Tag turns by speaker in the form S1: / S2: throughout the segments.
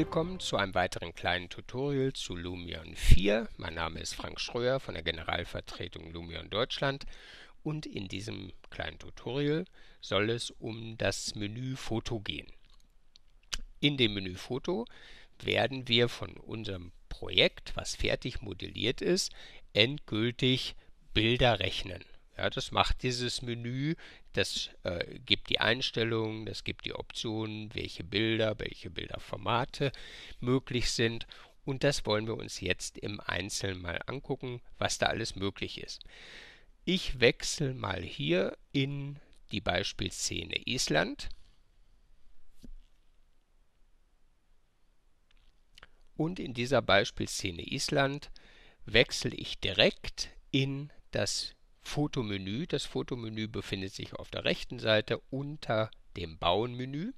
S1: Willkommen zu einem weiteren kleinen Tutorial zu Lumion 4. Mein Name ist Frank Schröer von der Generalvertretung Lumion Deutschland und in diesem kleinen Tutorial soll es um das Menü Foto gehen. In dem Menü Foto werden wir von unserem Projekt, was fertig modelliert ist, endgültig Bilder rechnen. Ja, das macht dieses Menü das äh, gibt die Einstellungen, das gibt die Optionen, welche Bilder, welche Bilderformate möglich sind. Und das wollen wir uns jetzt im Einzelnen mal angucken, was da alles möglich ist. Ich wechsle mal hier in die Beispielszene Island. Und in dieser Beispielszene Island wechsle ich direkt in das Fotomenü. Das Fotomenü befindet sich auf der rechten Seite unter dem Bauen-Menü.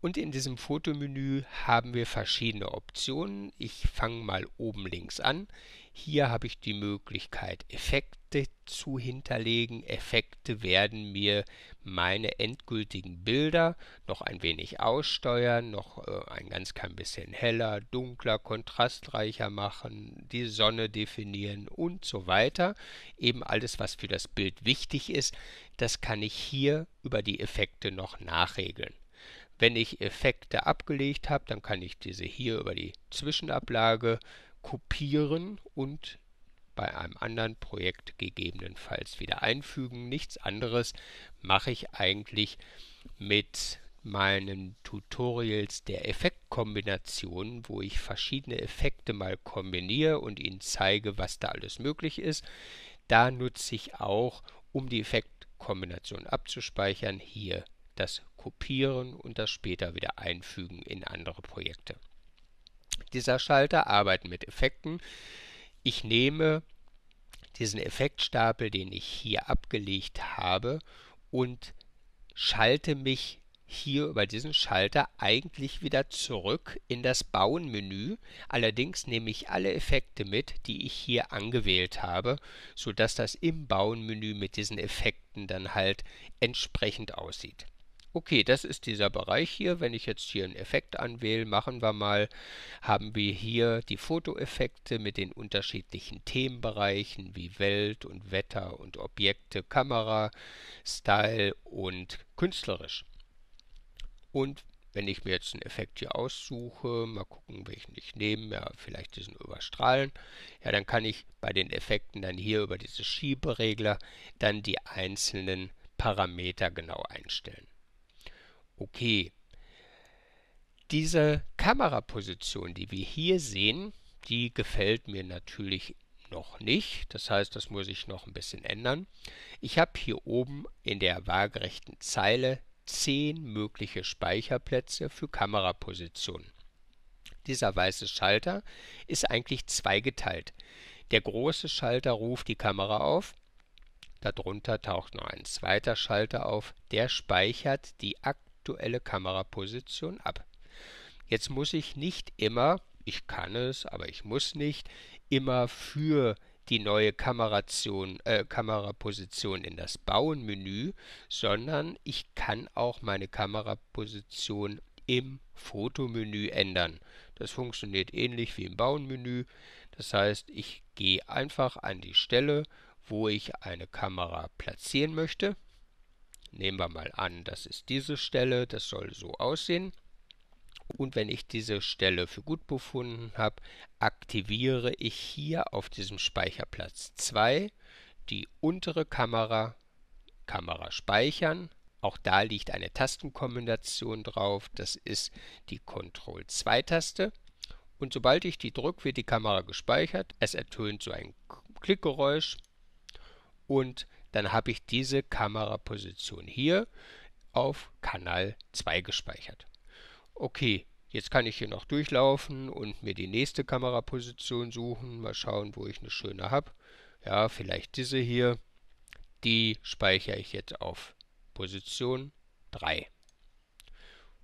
S1: Und in diesem Fotomenü haben wir verschiedene Optionen. Ich fange mal oben links an. Hier habe ich die Möglichkeit, Effekte zu hinterlegen. Effekte werden mir meine endgültigen Bilder noch ein wenig aussteuern, noch äh, ein ganz klein bisschen heller, dunkler, kontrastreicher machen, die Sonne definieren und so weiter. Eben alles, was für das Bild wichtig ist, das kann ich hier über die Effekte noch nachregeln. Wenn ich Effekte abgelegt habe, dann kann ich diese hier über die Zwischenablage äh, kopieren und bei einem anderen Projekt gegebenenfalls wieder einfügen. Nichts anderes mache ich eigentlich mit meinen Tutorials der Effektkombinationen, wo ich verschiedene Effekte mal kombiniere und Ihnen zeige, was da alles möglich ist. Da nutze ich auch, um die Effektkombination abzuspeichern, hier das Kopieren und das später wieder einfügen in andere Projekte dieser Schalter, arbeiten mit Effekten. Ich nehme diesen Effektstapel, den ich hier abgelegt habe, und schalte mich hier über diesen Schalter eigentlich wieder zurück in das Bauen-Menü. Allerdings nehme ich alle Effekte mit, die ich hier angewählt habe, sodass das im Bauen-Menü mit diesen Effekten dann halt entsprechend aussieht. Okay, das ist dieser Bereich hier. Wenn ich jetzt hier einen Effekt anwähle, machen wir mal, haben wir hier die Fotoeffekte mit den unterschiedlichen Themenbereichen wie Welt und Wetter und Objekte, Kamera, Style und künstlerisch. Und wenn ich mir jetzt einen Effekt hier aussuche, mal gucken, welchen ich nehme, ja, vielleicht diesen überstrahlen, ja, dann kann ich bei den Effekten dann hier über diese Schieberegler dann die einzelnen Parameter genau einstellen okay. Diese Kameraposition, die wir hier sehen, die gefällt mir natürlich noch nicht. Das heißt, das muss ich noch ein bisschen ändern. Ich habe hier oben in der waagerechten Zeile 10 mögliche Speicherplätze für Kamerapositionen. Dieser weiße Schalter ist eigentlich zweigeteilt. Der große Schalter ruft die Kamera auf. Darunter taucht noch ein zweiter Schalter auf, der speichert die aktuelle aktuelle Kameraposition ab. Jetzt muss ich nicht immer, ich kann es, aber ich muss nicht, immer für die neue äh, Kameraposition in das Bauen-Menü, sondern ich kann auch meine Kameraposition im Fotomenü ändern. Das funktioniert ähnlich wie im Bauen-Menü. Das heißt, ich gehe einfach an die Stelle, wo ich eine Kamera platzieren möchte Nehmen wir mal an, das ist diese Stelle, das soll so aussehen. Und wenn ich diese Stelle für gut befunden habe, aktiviere ich hier auf diesem Speicherplatz 2 die untere Kamera, Kamera speichern. Auch da liegt eine Tastenkombination drauf, das ist die Ctrl-2-Taste. Und sobald ich die drücke, wird die Kamera gespeichert. Es ertönt so ein Klickgeräusch und dann habe ich diese Kameraposition hier auf Kanal 2 gespeichert. Okay, jetzt kann ich hier noch durchlaufen und mir die nächste Kameraposition suchen. Mal schauen, wo ich eine schöne habe. Ja, vielleicht diese hier. Die speichere ich jetzt auf Position 3.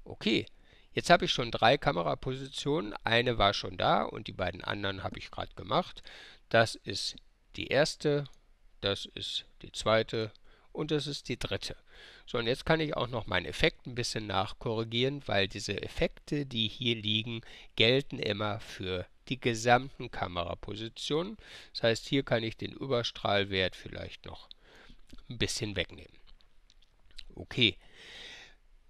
S1: Okay, Jetzt habe ich schon drei Kamerapositionen. Eine war schon da und die beiden anderen habe ich gerade gemacht. Das ist die erste das ist die zweite und das ist die dritte. So, und jetzt kann ich auch noch meinen Effekt ein bisschen nachkorrigieren, weil diese Effekte, die hier liegen, gelten immer für die gesamten Kamerapositionen. Das heißt, hier kann ich den Überstrahlwert vielleicht noch ein bisschen wegnehmen. Okay.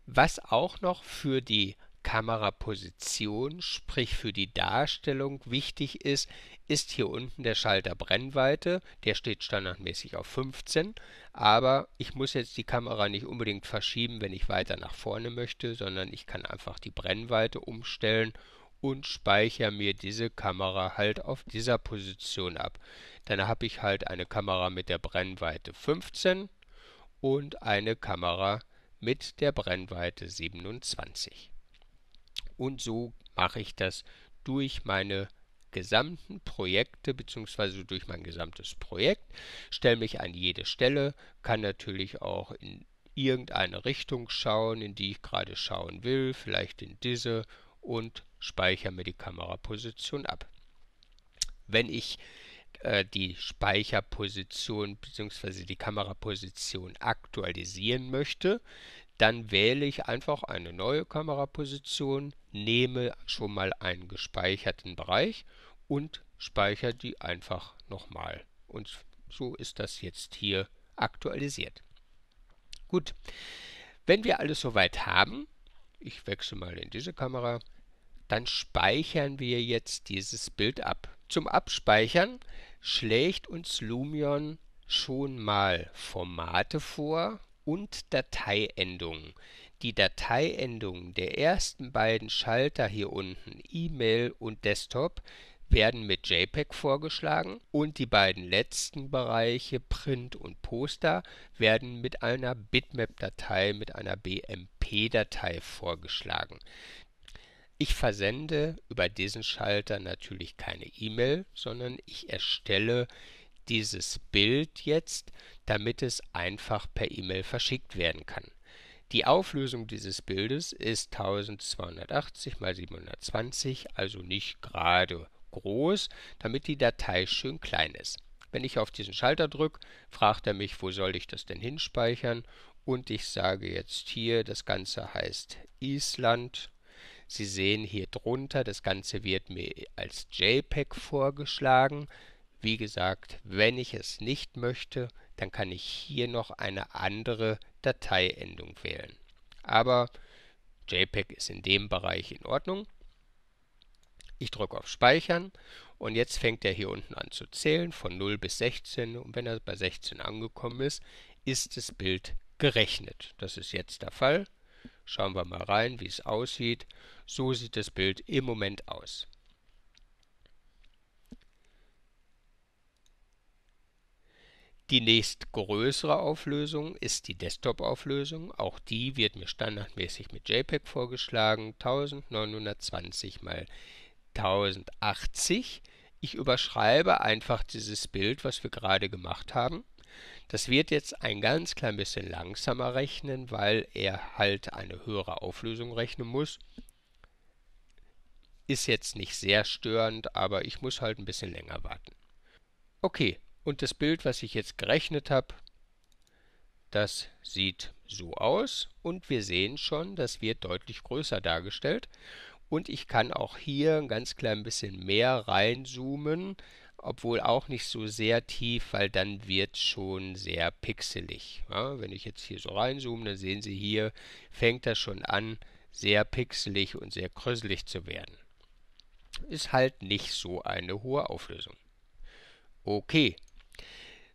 S1: Was auch noch für die Kameraposition, sprich für die Darstellung wichtig ist, ist hier unten der Schalter Brennweite. Der steht standardmäßig auf 15, aber ich muss jetzt die Kamera nicht unbedingt verschieben, wenn ich weiter nach vorne möchte, sondern ich kann einfach die Brennweite umstellen und speichere mir diese Kamera halt auf dieser Position ab. Dann habe ich halt eine Kamera mit der Brennweite 15 und eine Kamera mit der Brennweite 27. Und so mache ich das durch meine gesamten Projekte bzw. durch mein gesamtes Projekt, stelle mich an jede Stelle, kann natürlich auch in irgendeine Richtung schauen, in die ich gerade schauen will, vielleicht in diese und speichere mir die Kameraposition ab. Wenn ich äh, die Speicherposition bzw. die Kameraposition aktualisieren möchte, dann wähle ich einfach eine neue Kameraposition, nehme schon mal einen gespeicherten Bereich und speichere die einfach nochmal. Und so ist das jetzt hier aktualisiert. Gut, wenn wir alles soweit haben, ich wechsle mal in diese Kamera, dann speichern wir jetzt dieses Bild ab. Zum Abspeichern schlägt uns Lumion schon mal Formate vor, und Dateiendung. Die Dateiendungen der ersten beiden Schalter hier unten E-Mail und Desktop werden mit JPEG vorgeschlagen und die beiden letzten Bereiche Print und Poster werden mit einer Bitmap-Datei, mit einer BMP-Datei vorgeschlagen. Ich versende über diesen Schalter natürlich keine E-Mail, sondern ich erstelle dieses Bild jetzt, damit es einfach per E-Mail verschickt werden kann. Die Auflösung dieses Bildes ist 1280 x 720, also nicht gerade groß, damit die Datei schön klein ist. Wenn ich auf diesen Schalter drücke, fragt er mich, wo soll ich das denn hinspeichern? Und ich sage jetzt hier, das Ganze heißt Island. Sie sehen hier drunter, das Ganze wird mir als JPEG vorgeschlagen. Wie gesagt, wenn ich es nicht möchte, dann kann ich hier noch eine andere Dateiendung wählen. Aber JPEG ist in dem Bereich in Ordnung. Ich drücke auf Speichern und jetzt fängt er hier unten an zu zählen von 0 bis 16 und wenn er bei 16 angekommen ist, ist das Bild gerechnet. Das ist jetzt der Fall. Schauen wir mal rein, wie es aussieht. So sieht das Bild im Moment aus. Die nächstgrößere Auflösung ist die Desktop-Auflösung, auch die wird mir standardmäßig mit JPEG vorgeschlagen, 1920 x 1080. Ich überschreibe einfach dieses Bild, was wir gerade gemacht haben. Das wird jetzt ein ganz klein bisschen langsamer rechnen, weil er halt eine höhere Auflösung rechnen muss. Ist jetzt nicht sehr störend, aber ich muss halt ein bisschen länger warten. Okay, und das Bild, was ich jetzt gerechnet habe, das sieht so aus und wir sehen schon, das wird deutlich größer dargestellt. Und ich kann auch hier ein ganz klein bisschen mehr reinzoomen, obwohl auch nicht so sehr tief, weil dann wird schon sehr pixelig. Ja, wenn ich jetzt hier so reinzoome, dann sehen Sie hier, fängt das schon an, sehr pixelig und sehr kröselig zu werden. Ist halt nicht so eine hohe Auflösung. Okay,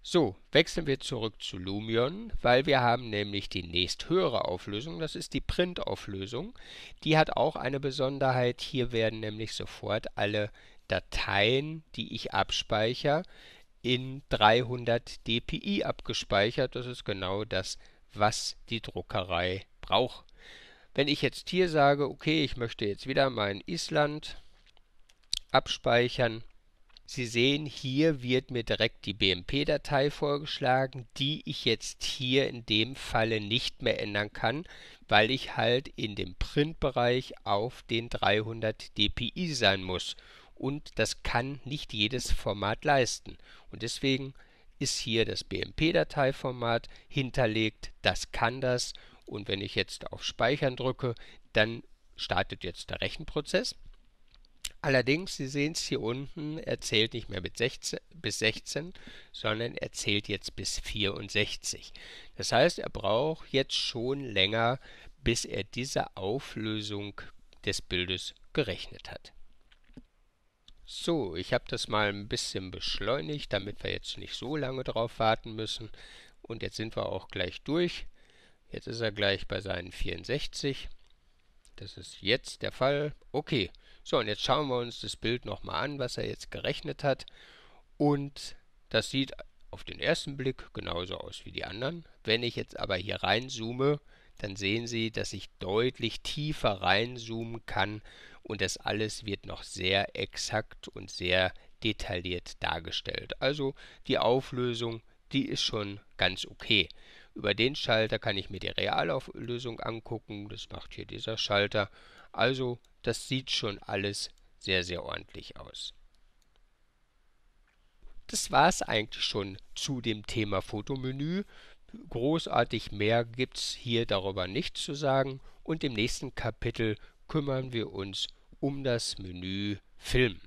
S1: so, wechseln wir zurück zu Lumion, weil wir haben nämlich die nächsthöhere Auflösung, das ist die Print-Auflösung. Die hat auch eine Besonderheit, hier werden nämlich sofort alle Dateien, die ich abspeichere, in 300 dpi abgespeichert. Das ist genau das, was die Druckerei braucht. Wenn ich jetzt hier sage, okay, ich möchte jetzt wieder mein Island abspeichern, Sie sehen, hier wird mir direkt die BMP-Datei vorgeschlagen, die ich jetzt hier in dem Falle nicht mehr ändern kann, weil ich halt in dem Print-Bereich auf den 300 dpi sein muss. Und das kann nicht jedes Format leisten. Und deswegen ist hier das BMP-Dateiformat hinterlegt, das kann das. Und wenn ich jetzt auf Speichern drücke, dann startet jetzt der Rechenprozess. Allerdings, Sie sehen es hier unten, er zählt nicht mehr mit 16, bis 16, sondern er zählt jetzt bis 64. Das heißt, er braucht jetzt schon länger, bis er diese Auflösung des Bildes gerechnet hat. So, ich habe das mal ein bisschen beschleunigt, damit wir jetzt nicht so lange drauf warten müssen. Und jetzt sind wir auch gleich durch. Jetzt ist er gleich bei seinen 64. Das ist jetzt der Fall. Okay. So, und jetzt schauen wir uns das Bild nochmal an, was er jetzt gerechnet hat. Und das sieht auf den ersten Blick genauso aus wie die anderen. Wenn ich jetzt aber hier reinzoome, dann sehen Sie, dass ich deutlich tiefer reinzoomen kann und das alles wird noch sehr exakt und sehr detailliert dargestellt. Also die Auflösung, die ist schon ganz okay. Über den Schalter kann ich mir die Realauflösung angucken, das macht hier dieser Schalter also das sieht schon alles sehr, sehr ordentlich aus. Das war es eigentlich schon zu dem Thema Fotomenü. Großartig mehr gibt es hier darüber nicht zu sagen und im nächsten Kapitel kümmern wir uns um das Menü Film.